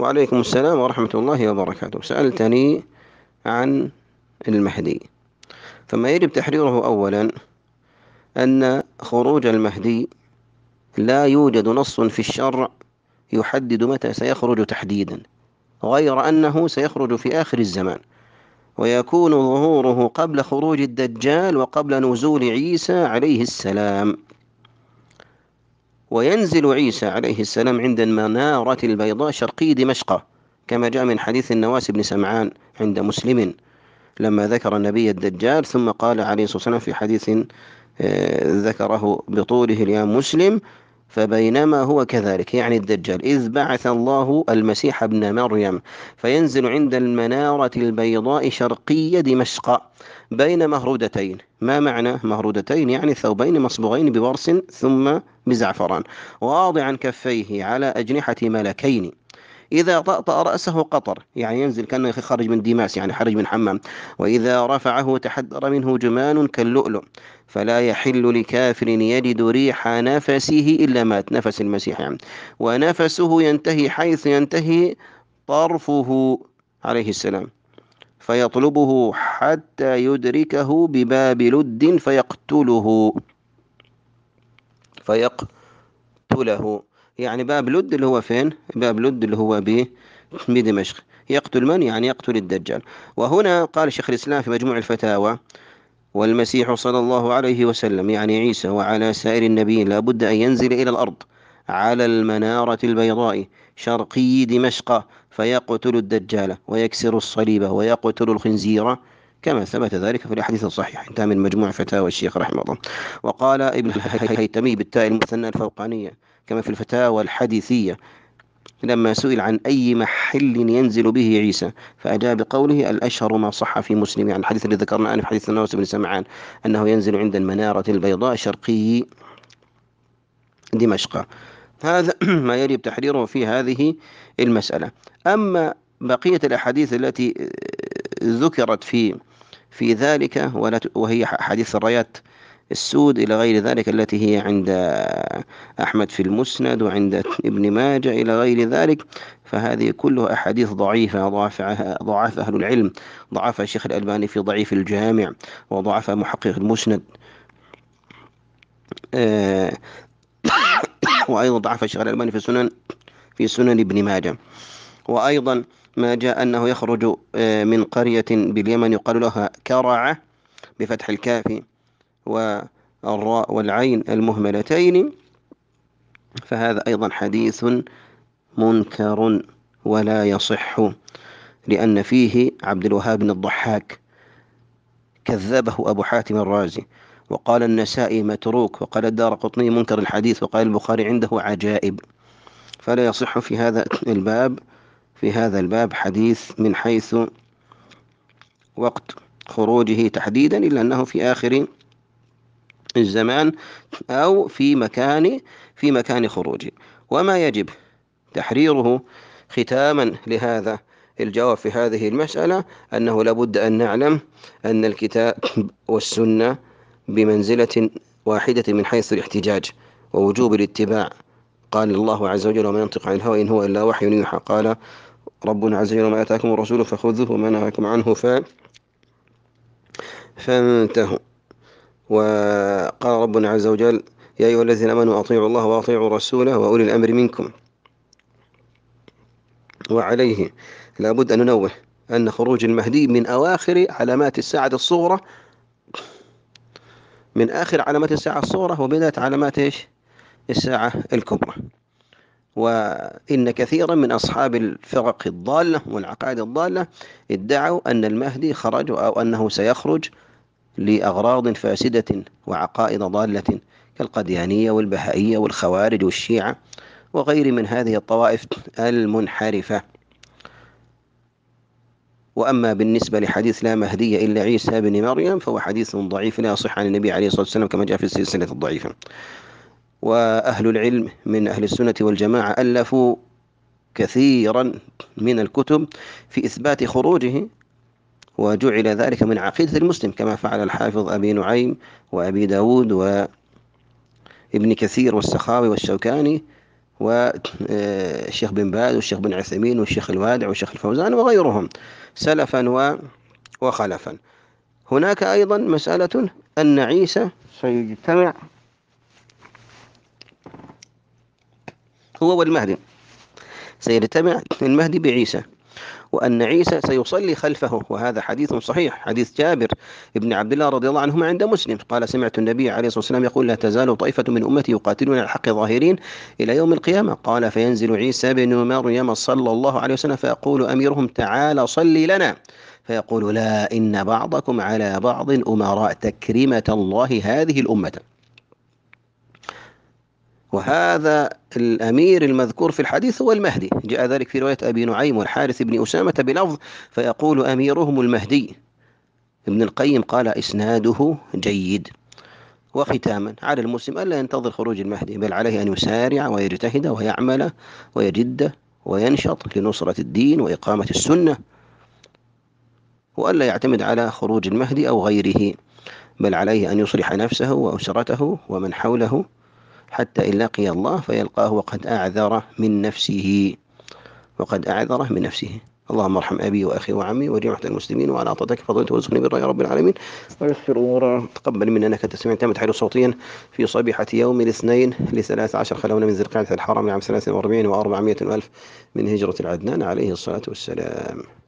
وعليكم السلام ورحمة الله وبركاته سألتني عن المهدي فما يجب تحريره أولا أن خروج المهدي لا يوجد نص في الشرع يحدد متى سيخرج تحديدا غير أنه سيخرج في آخر الزمان ويكون ظهوره قبل خروج الدجال وقبل نزول عيسى عليه السلام وينزل عيسى عليه السلام عند المنارة البيضاء شرقي دمشق كما جاء من حديث النواس بن سمعان عند مسلم لما ذكر النبي الدجال ثم قال عليه الصلاة والسلام في حديث آه، ذكره بطوله يا مسلم فبينما هو كذلك يعني الدجال إذ بعث الله المسيح ابن مريم فينزل عند المنارة البيضاء شرقي دمشق بين مهرودتين ما معنى مهرودتين يعني ثوبين مصبوغين بورس ثم بزعفران واضعا كفيه على أجنحة ملكين إذا طأطأ رأسه قطر يعني ينزل كأنه خرج من ديماس يعني خرج من حمام وإذا رفعه تحدر منه جمان كاللؤلؤ فلا يحل لكافر يجد ريح نفسه إلا مات نفس المسيح يعني ونفسه ينتهي حيث ينتهي طرفه عليه السلام فيطلبه حتى يدركه بباب لد فيقتله فيقتله يعني باب لد اللي هو فين باب لد اللي هو بدمشق يقتل من يعني يقتل الدجال وهنا قال شيخ الإسلام في مجموع الفتاوى والمسيح صلى الله عليه وسلم يعني عيسى وعلى سائر النبيين لابد أن ينزل إلى الأرض على المنارة البيضاء شرقي دمشق فيقتل الدجال ويكسر الصليب ويقتل الخنزير كما ثبت ذلك في الحديث الصحيح انتهى من مجموع فتاوى الشيخ رحمه الله وقال ابن الهيتمي بالتاء المثنى الفوقانية كما في الفتاوى الحديثية لما سئل عن أي محل ينزل به عيسى فأجاب بقوله الأشهر ما صح في مسلم عن يعني الحديث الذي ذكرنا أنه في حديث الناس بن سمعان أنه ينزل عند المنارة البيضاء شرقي دمشق هذا ما يجب تحريره في هذه المسألة أما بقية الأحاديث التي ذكرت في في ذلك وهي حديث الرايات السود إلى غير ذلك التي هي عند أحمد في المسند وعند ابن ماجة إلى غير ذلك فهذه كلها أحاديث ضعيفة ضعف أهل العلم ضعف الشيخ الألباني في ضعيف الجامع وضعف محقق المسند آه، وأيضا ضعف الشيخ الألباني في سنن في سنن ابن ماجه وأيضا ما جاء أنه يخرج آه، من قرية باليمن يقال لها كرعة بفتح الكاف والراء والعين المهملتين فهذا أيضا حديث منكر ولا يصح لأن فيه عبد الوهاب بن الضحاك كذبه أبو حاتم الرازي وقال النسائي متروك وقال الدار قطني منكر الحديث وقال البخاري عنده عجائب فلا يصح في هذا الباب في هذا الباب حديث من حيث وقت خروجه تحديدا إلا أنه في آخر الزمان أو في مكان في مكان خروجه وما يجب تحريره ختاما لهذا الجواب في هذه المسألة أنه لابد أن نعلم أن الكتاب والسنة بمنزلة واحدة من حيث الاحتجاج ووجوب الاتباع قال الله عز وجل وما ينطق عن الهوى إن هو إلا وحي يوحى قال ربنا عز وجل ما آتاكم الرسول فخذوه وما نهاكم عنه ف فانتهوا وقال ربنا عز وجل يا أيها الذين آمنوا أطيعوا الله وأطيعوا رسوله وأولي الأمر منكم وعليه لابد أن ننوه أن خروج المهدي من أواخر علامات الساعة الصغرى من آخر علامات الساعة الصغرى وبداية علامات إيش الساعة الكبرى وإن كثيرا من أصحاب الفرق الضالة والعقائد الضالة ادعوا أن المهدي خرج أو أنه سيخرج لأغراض فاسدة وعقائد ضالة كالقديانية والبهائية والخوارج والشيعة وغير من هذه الطوائف المنحرفة وأما بالنسبة لحديث لا مهدي إلا عيسى بن مريم فهو حديث ضعيف لا يصح عن النبي عليه الصلاة والسلام كما جاء في السلسلة الضعيفة وأهل العلم من أهل السنة والجماعة ألفوا كثيرا من الكتب في إثبات خروجه وجعل ذلك من عقيدة المسلم كما فعل الحافظ أبي نعيم وأبي داود وابن كثير والسخاوي والشوكاني والشيخ آه، بن باز والشيخ بن عثيمين والشيخ الوادع والشيخ الفوزان وغيرهم سلفا وخلفا هناك أيضا مسألة أن عيسى سيجتمع هو والمهدي سيجتمع المهدي بعيسى وأن عيسى سيصلي خلفه وهذا حديث صحيح حديث جابر بن عبد الله رضي الله عنهما عند مسلم قال سمعت النبي عليه الصلاة والسلام يقول لا تزال طائفة من أمتي يقاتلون على الحق ظاهرين إلى يوم القيامة قال فينزل عيسى بن مريم صلى الله عليه وسلم فيقول أميرهم تعالى صلي لنا فيقول لا إن بعضكم على بعض أمراء تكريمة الله هذه الأمة وهذا الأمير المذكور في الحديث هو المهدي جاء ذلك في رواية أبي نعيم والحارث بن أسامة بلفظ فيقول أميرهم المهدي ابن القيم قال إسناده جيد وختاما على المسلم ألا ينتظر خروج المهدي بل عليه أن يسارع ويجتهد ويعمل ويجد وينشط لنصرة الدين وإقامة السنة وألا يعتمد على خروج المهدي أو غيره بل عليه أن يصلح نفسه وأسرته ومن حوله حتى إن لقي الله فيلقاه وقد أعذره من نفسه وقد أعذره من نفسه اللهم ارحم أبي وأخي وعمي وجميع المسلمين وعلى طاعتك فضلت وارزقني بالرأي يا رب العالمين ويسر أمورا تقبل منا أنك تسمع تامة تحرير صوتيا في صبيحة يوم الاثنين لثلاث عشر خلونا من ذي الحرام لعام 43 و وأربعمائة ألف من هجرة العدنان عليه الصلاة والسلام